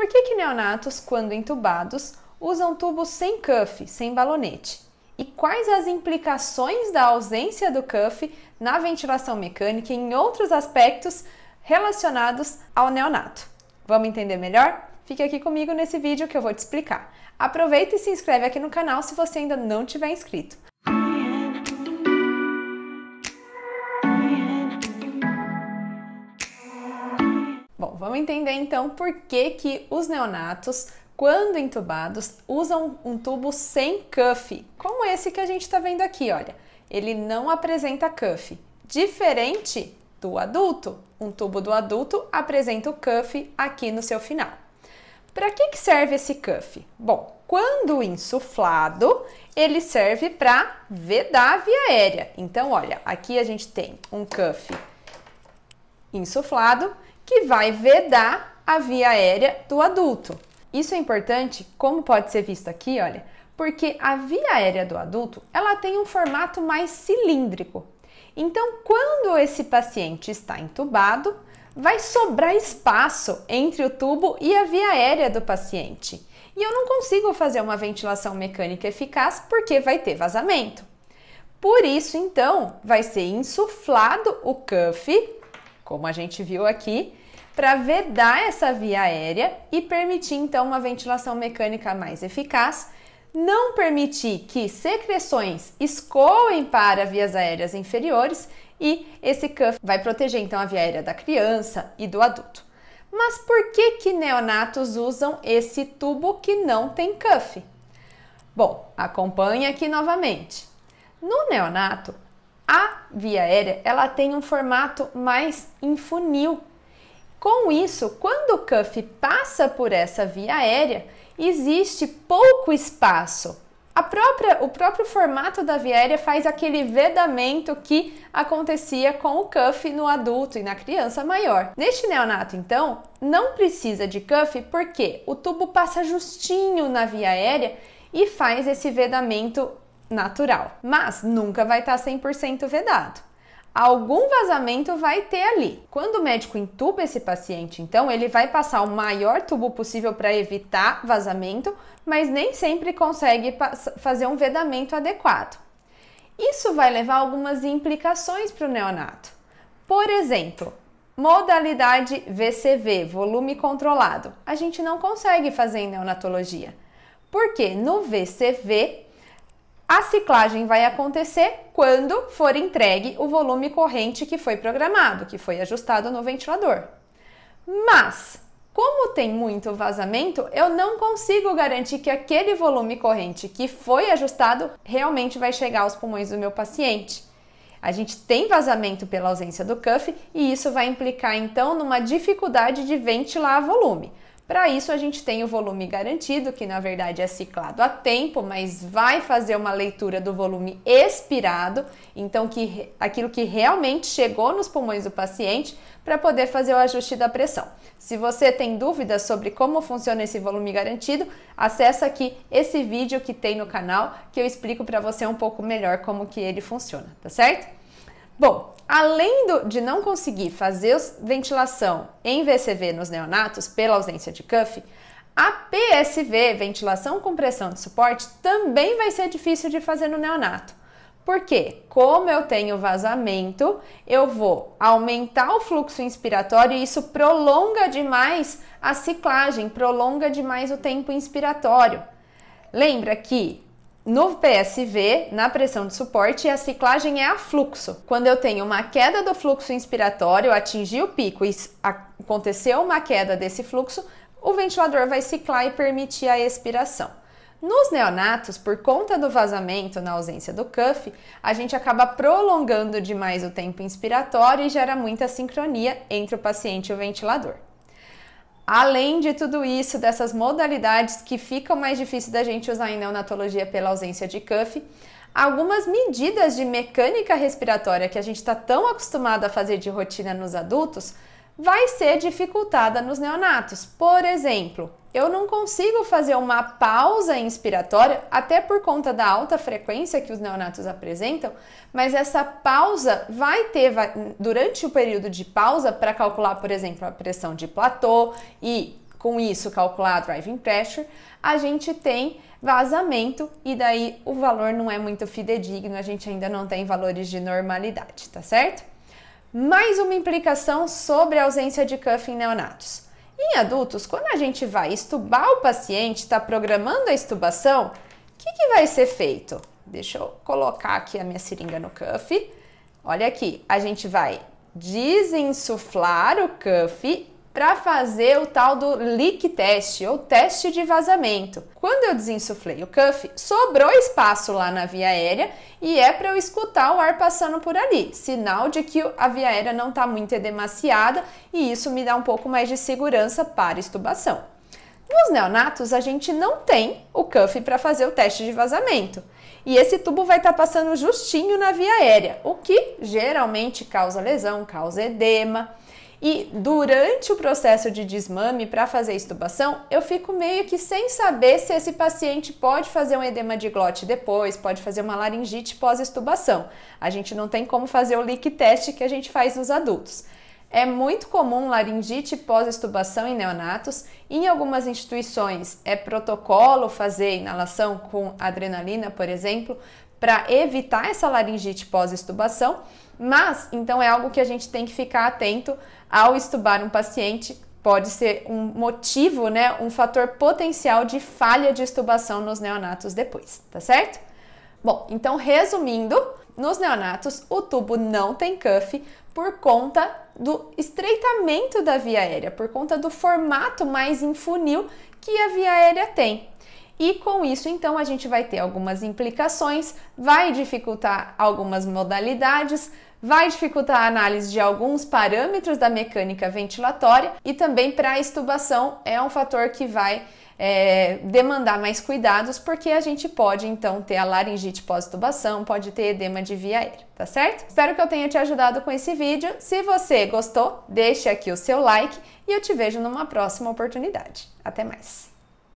Por que, que neonatos, quando entubados, usam tubos sem cuff, sem balonete? E quais as implicações da ausência do cuff na ventilação mecânica e em outros aspectos relacionados ao neonato? Vamos entender melhor? Fique aqui comigo nesse vídeo que eu vou te explicar. Aproveita e se inscreve aqui no canal se você ainda não tiver inscrito. Bom, vamos entender então por que, que os neonatos, quando entubados, usam um tubo sem cuff, como esse que a gente está vendo aqui, olha. Ele não apresenta cuff, diferente do adulto. Um tubo do adulto apresenta o cuff aqui no seu final. Para que, que serve esse cuff? Bom, quando insuflado, ele serve para vedar a via aérea. Então, olha, aqui a gente tem um cuff insuflado que vai vedar a via aérea do adulto. Isso é importante, como pode ser visto aqui, olha, porque a via aérea do adulto, ela tem um formato mais cilíndrico. Então, quando esse paciente está entubado, vai sobrar espaço entre o tubo e a via aérea do paciente. E eu não consigo fazer uma ventilação mecânica eficaz porque vai ter vazamento. Por isso, então, vai ser insuflado o cuff, como a gente viu aqui, para vedar essa via aérea e permitir então uma ventilação mecânica mais eficaz, não permitir que secreções escoem para vias aéreas inferiores e esse cuff vai proteger então a via aérea da criança e do adulto. Mas por que que neonatos usam esse tubo que não tem cuff? Bom, acompanhe aqui novamente. No neonato, a via aérea ela tem um formato mais infunil com isso, quando o cuff passa por essa via aérea, existe pouco espaço. Própria, o próprio formato da via aérea faz aquele vedamento que acontecia com o cuff no adulto e na criança maior. Neste neonato, então, não precisa de cuff porque o tubo passa justinho na via aérea e faz esse vedamento natural, mas nunca vai estar 100% vedado algum vazamento vai ter ali. Quando o médico entuba esse paciente, então ele vai passar o maior tubo possível para evitar vazamento, mas nem sempre consegue fazer um vedamento adequado. Isso vai levar algumas implicações para o neonato. Por exemplo, modalidade VCV, volume controlado. A gente não consegue fazer em neonatologia. Porque no VCV a ciclagem vai acontecer quando for entregue o volume corrente que foi programado, que foi ajustado no ventilador. Mas, como tem muito vazamento, eu não consigo garantir que aquele volume corrente que foi ajustado realmente vai chegar aos pulmões do meu paciente. A gente tem vazamento pela ausência do cuff e isso vai implicar então numa dificuldade de ventilar volume. Para isso, a gente tem o volume garantido, que na verdade é ciclado a tempo, mas vai fazer uma leitura do volume expirado, então que, aquilo que realmente chegou nos pulmões do paciente, para poder fazer o ajuste da pressão. Se você tem dúvidas sobre como funciona esse volume garantido, acessa aqui esse vídeo que tem no canal, que eu explico para você um pouco melhor como que ele funciona, tá certo? Bom, além do, de não conseguir fazer ventilação em VCV nos neonatos pela ausência de cuff, a PSV, ventilação com pressão de suporte, também vai ser difícil de fazer no neonato. Porque, como eu tenho vazamento, eu vou aumentar o fluxo inspiratório e isso prolonga demais a ciclagem, prolonga demais o tempo inspiratório. Lembra que no PSV, na pressão de suporte, a ciclagem é a fluxo. Quando eu tenho uma queda do fluxo inspiratório, atingi o pico e aconteceu uma queda desse fluxo, o ventilador vai ciclar e permitir a expiração. Nos neonatos, por conta do vazamento na ausência do cuff, a gente acaba prolongando demais o tempo inspiratório e gera muita sincronia entre o paciente e o ventilador. Além de tudo isso, dessas modalidades que ficam mais difíceis da gente usar em neonatologia pela ausência de cuff, algumas medidas de mecânica respiratória que a gente está tão acostumado a fazer de rotina nos adultos vai ser dificultada nos neonatos. Por exemplo, eu não consigo fazer uma pausa inspiratória, até por conta da alta frequência que os neonatos apresentam, mas essa pausa vai ter, vai, durante o período de pausa, para calcular, por exemplo, a pressão de platô e com isso calcular a driving pressure, a gente tem vazamento e daí o valor não é muito fidedigno, a gente ainda não tem valores de normalidade, tá certo? Mais uma implicação sobre a ausência de cuff em neonatos. Em adultos, quando a gente vai estubar o paciente, está programando a estubação, o que, que vai ser feito? Deixa eu colocar aqui a minha seringa no cuff. Olha aqui, a gente vai desinsuflar o cuff para fazer o tal do leak test ou teste de vazamento. Quando eu desinsuflei o cuff, sobrou espaço lá na via aérea e é para eu escutar o ar passando por ali, sinal de que a via aérea não está muito edemaciada e isso me dá um pouco mais de segurança para estubação. Nos neonatos, a gente não tem o cuff para fazer o teste de vazamento. E esse tubo vai estar tá passando justinho na via aérea, o que geralmente causa lesão, causa edema. E durante o processo de desmame para fazer estubação, eu fico meio que sem saber se esse paciente pode fazer um edema de glote depois, pode fazer uma laringite pós-estubação. A gente não tem como fazer o leak test que a gente faz nos adultos. É muito comum laringite pós-estubação em neonatos. Em algumas instituições é protocolo fazer inalação com adrenalina, por exemplo, para evitar essa laringite pós-estubação, mas então é algo que a gente tem que ficar atento ao estubar um paciente, pode ser um motivo, né, um fator potencial de falha de estubação nos neonatos depois, tá certo? Bom, então resumindo, nos neonatos o tubo não tem cuff por conta do estreitamento da via aérea, por conta do formato mais em funil que a via aérea tem e com isso então a gente vai ter algumas implicações, vai dificultar algumas modalidades, vai dificultar a análise de alguns parâmetros da mecânica ventilatória e também para a estubação é um fator que vai é, demandar mais cuidados, porque a gente pode então ter a laringite pós-tubação, pode ter edema de via aérea, tá certo? Espero que eu tenha te ajudado com esse vídeo. Se você gostou, deixe aqui o seu like e eu te vejo numa próxima oportunidade. Até mais!